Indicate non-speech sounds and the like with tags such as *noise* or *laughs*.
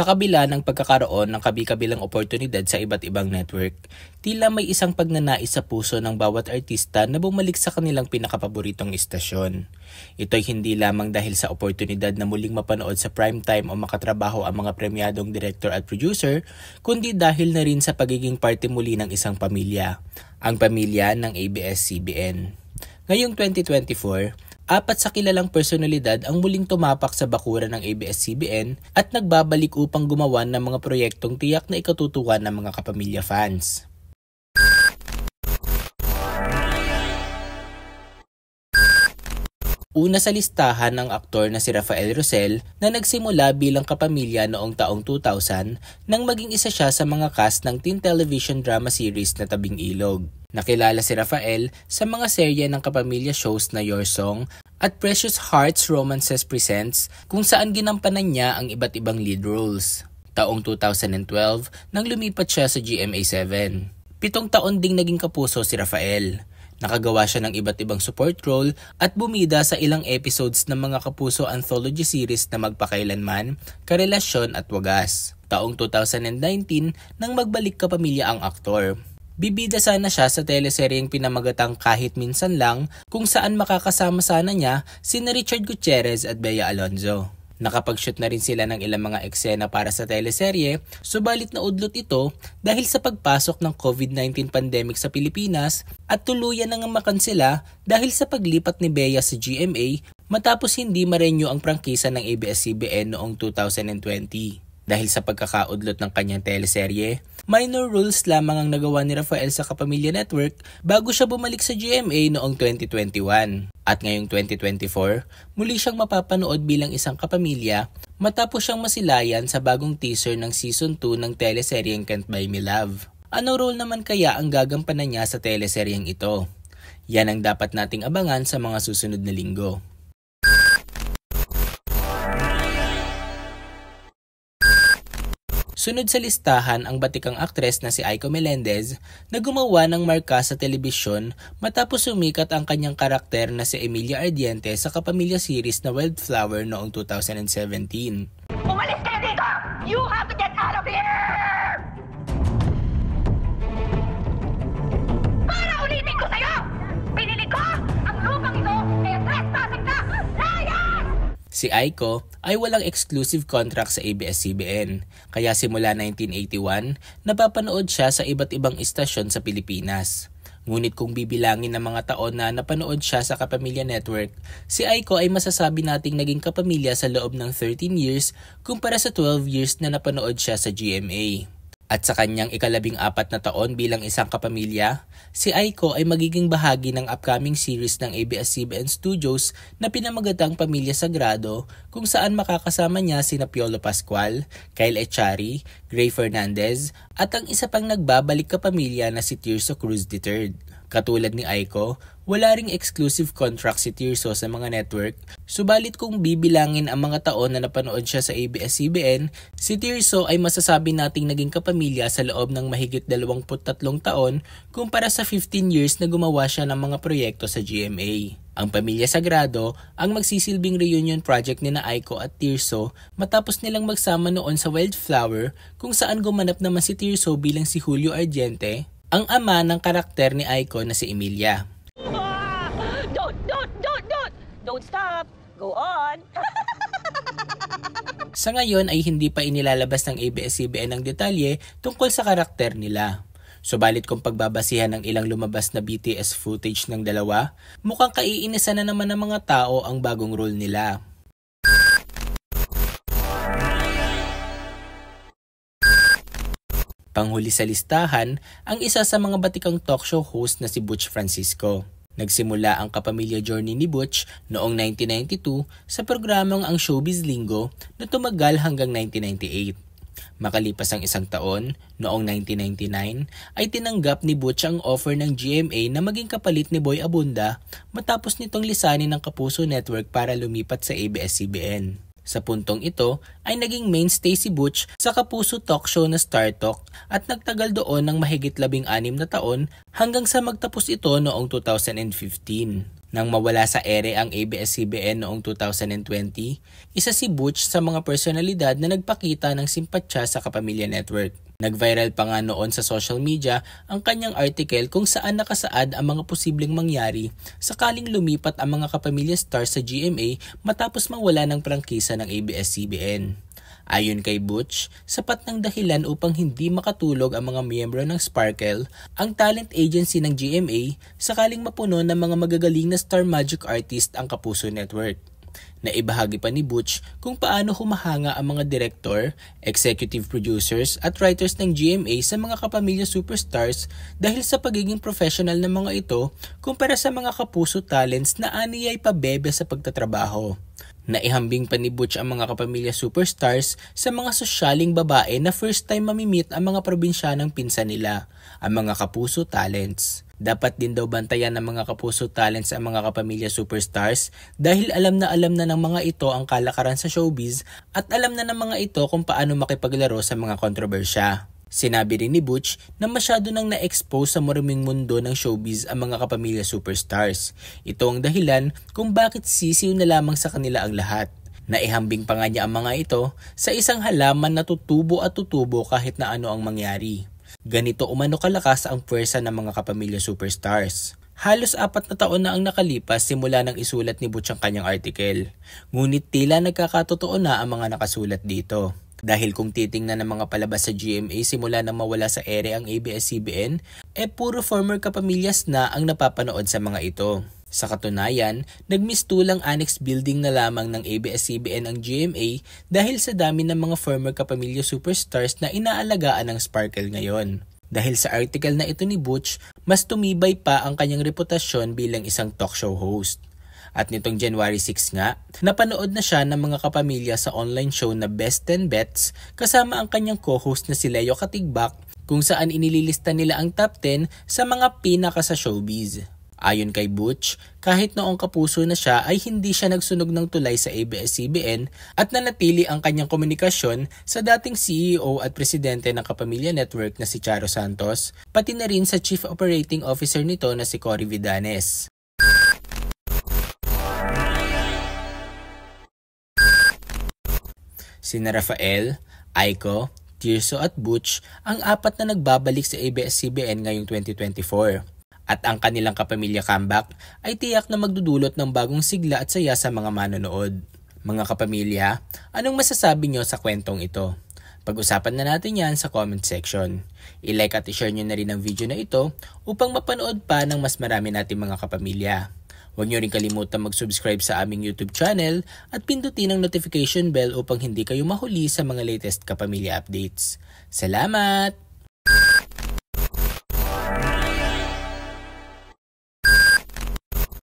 Sa kabila ng pagkakaroon ng kabi-kabilang oportunidad sa iba't ibang network, tila may isang pagnanais sa puso ng bawat artista na bumalik sa kanilang pinakapaboritong istasyon. Ito ay hindi lamang dahil sa oportunidad na muling mapanood sa primetime o makatrabaho ang mga premyadong director at producer, kundi dahil na rin sa pagiging parte muli ng isang pamilya, ang pamilya ng ABS-CBN. Ngayong 2024, apat sa kilalang personalidad ang muling tumapak sa bakura ng ABS-CBN at nagbabalik upang gumawa ng mga proyektong tiyak na ikatutuwa ng mga kapamilya fans. Una sa listahan ang aktor na si Rafael Rosel na nagsimula bilang kapamilya noong taong 2000 nang maging isa siya sa mga cast ng teen television drama series na Tabing Ilog. Nakilala si Rafael sa mga serye ng kapamilya shows na Your Song at Precious Hearts Romances Presents kung saan ginampanan niya ang iba't ibang lead roles. Taong 2012 nang lumipat siya sa GMA7. Pitong taon ding naging kapuso si Rafael. Nakagawa siya ng iba't ibang support role at bumida sa ilang episodes ng mga kapuso anthology series na magpakailanman, karelasyon at wagas. Taong 2019 nang magbalik kapamilya ang aktor. Bibida sana siya sa teleseryeng pinamagatang kahit minsan lang kung saan makakasama sana niya si Richard Gutierrez at Bea Alonzo. Nakapag-shoot na rin sila ng ilang mga eksena para sa teleserye, subalit naudlot ito dahil sa pagpasok ng COVID-19 pandemic sa Pilipinas at tuluyan nang makansela dahil sa paglipat ni Bea sa GMA matapos hindi marenyo ang prangkisa ng ABS-CBN noong 2020 dahil sa pagkakaudlot ng kanyang teleserye. Minor roles lamang ang nagawa ni Rafael sa Kapamilya Network bago siya bumalik sa GMA noong 2021. At ngayong 2024, muli siyang mapapanood bilang isang kapamilya matapos siyang masilayan sa bagong teaser ng Season 2 ng teleseryeng Can't Buy Me Love. Ano role naman kaya ang gagampanan niya sa teleseryeng ito? Yan ang dapat nating abangan sa mga susunod na linggo. Sunod sa listahan ang batikang aktres na si Aiko Melendez na gumawa ng marka sa telebisyon matapos sumikat ang kanyang karakter na si Emilia Ardiente sa kapamilya series na Wildflower noong 2017. Umalis kayo dito! You have to get out of here! Para ulitin ko sa'yo! Pinili ko ang lupang ito kaya trespassing na! Si Aiko, ay walang exclusive contract sa ABS-CBN. Kaya simula 1981, napapanood siya sa iba't ibang istasyon sa Pilipinas. Ngunit kung bibilangin ng mga taon na napanood siya sa Kapamilya Network, si Aiko ay masasabi nating naging kapamilya sa loob ng 13 years kumpara sa 12 years na napanood siya sa GMA. At sa kanyang ikalabing apat na taon bilang isang kapamilya, si Aiko ay magiging bahagi ng upcoming series ng ABS-CBN Studios na pinamagatang Pamilya Sagrado kung saan makakasama niya si Napiolo Pascual, Kyle Echari, Gray Fernandez at ang isa pang nagbabalik kapamilya na si Tirso Cruz III. Katulad ni Aiko, wala ring exclusive contract si Tirso sa mga network, subalit kung bibilangin ang mga taon na napanood siya sa ABS-CBN, si Tirso ay masasabi nating naging kapamilya sa loob ng mahigit 23 taon kumpara sa 15 years na gumawa siya ng mga proyekto sa GMA. Ang Pamilya Sagrado ang magsisilbing reunion project ni na Aiko at Tirso matapos nilang magsama noon sa Wildflower kung saan gumanap naman si Tirso bilang si Julio Argente, ang ama ng karakter ni Aiko na si Emilia. Ah! Don't, don't, don't, don't! Don't stop! Go on! *laughs* sa ngayon ay hindi pa inilalabas ng ABS-CBN ang detalye tungkol sa karakter nila. Subalit kung pagbabasihan ng ilang lumabas na BTS footage ng dalawa, mukhang kaiinisan na naman ng mga tao ang bagong role nila. Panghuli sa listahan, ang isa sa mga batikang talk show host na si Butch Francisco. Nagsimula ang kapamilya journey ni Butch noong 1992 sa programang Ang Showbiz Linggo na tumagal hanggang 1998. Makalipas ang isang taon, noong 1999, ay tinanggap ni Butch ang offer ng GMA na maging kapalit ni Boy Abunda matapos nitong lisanin ng Kapuso Network para lumipat sa ABS-CBN. Sa puntong ito ay naging mainstay si Butch sa kapuso talk show na Star Talk at nagtagal doon ng mahigit labing anim na taon hanggang sa magtapos ito noong 2015. Nang mawala sa ere ang ABS-CBN noong 2020, isa si Butch sa mga personalidad na nagpakita ng simpatsya sa Kapamilya Network. Nag-viral pa nga noon sa social media ang kanyang article kung saan nakasaad ang mga posibleng mangyari sakaling lumipat ang mga kapamilya stars sa GMA matapos mawala ng prangkisa ng ABS-CBN. Ayon kay Butch, sapat ng dahilan upang hindi makatulog ang mga miyembro ng Sparkle, ang talent agency ng GMA, sakaling mapuno ng mga magagaling na Star Magic Artist ang Kapuso Network. Naibahagi pa ni Butch kung paano humahanga ang mga direktor, executive producers at writers ng GMA sa mga kapamilya superstars dahil sa pagiging professional ng mga ito kumpara sa mga kapuso talents na aniyay pabebe sa pagtatrabaho na ihambing pa ni Butch ang mga kapamilya superstars sa mga sosyaling babae na first time mamimit ang mga probinsyanang pinsan nila, ang mga kapuso talents. Dapat din daw bantayan ng mga kapuso talents ang mga kapamilya superstars dahil alam na alam na ng mga ito ang kalakaran sa showbiz at alam na ng mga ito kung paano makipaglaro sa mga kontrobersya. Sinabi rin ni Butch na masyado nang na-expose sa maraming mundo ng showbiz ang mga kapamilya superstars. Ito ang dahilan kung bakit sisiw na lamang sa kanila ang lahat. Naihambing pa nga niya ang mga ito sa isang halaman na tutubo at tutubo kahit na ano ang mangyari. Ganito umano kalakas ang puwersa ng mga kapamilya superstars. Halos apat na taon na ang nakalipas simula nang isulat ni Butch ang kanyang article. Ngunit tila nagkakatotoo na ang mga nakasulat dito. Dahil kung titingnan ng mga palabas sa GMA simula nang mawala sa ere ang ABS-CBN, eh puro former kapamilyas na ang napapanood sa mga ito. Sa katunayan, nagmistulang annex building na lamang ng ABS-CBN ang GMA dahil sa dami ng mga former kapamilya superstars na inaalagaan ng Sparkle ngayon. Dahil sa article na ito ni Butch, mas tumibay pa ang kanyang reputasyon bilang isang talk show host. At nitong January 6 nga, napanood na siya ng mga kapamilya sa online show na Best 10 Bets kasama ang kanyang co-host na si Leo Katigbak kung saan inililista nila ang top 10 sa mga pinaka sa showbiz. Ayon kay Butch, kahit noong kapuso na siya ay hindi siya nagsunog ng tulay sa ABS-CBN at nanatili ang kanyang komunikasyon sa dating CEO at presidente ng Kapamilya Network na si Charo Santos, pati na rin sa Chief Operating Officer nito na si Cory Vidanes. Sina Rafael, Aiko, Tirso at Butch ang apat na nagbabalik sa ABS-CBN ngayong 2024 at ang kanilang kapamilya comeback ay tiyak na magdudulot ng bagong sigla at saya sa mga manonood. Mga kapamilya, anong masasabi nyo sa kwentong ito? Pag-usapan na natin yan sa comment section. I-like at i-share nyo na rin ang video na ito upang mapanood pa ng mas marami nating mga kapamilya. Huwag niyo rin kalimutan mag-subscribe sa aming YouTube channel at pindutin ang notification bell upang hindi kayo mahuli sa mga latest kapamilya updates. Salamat!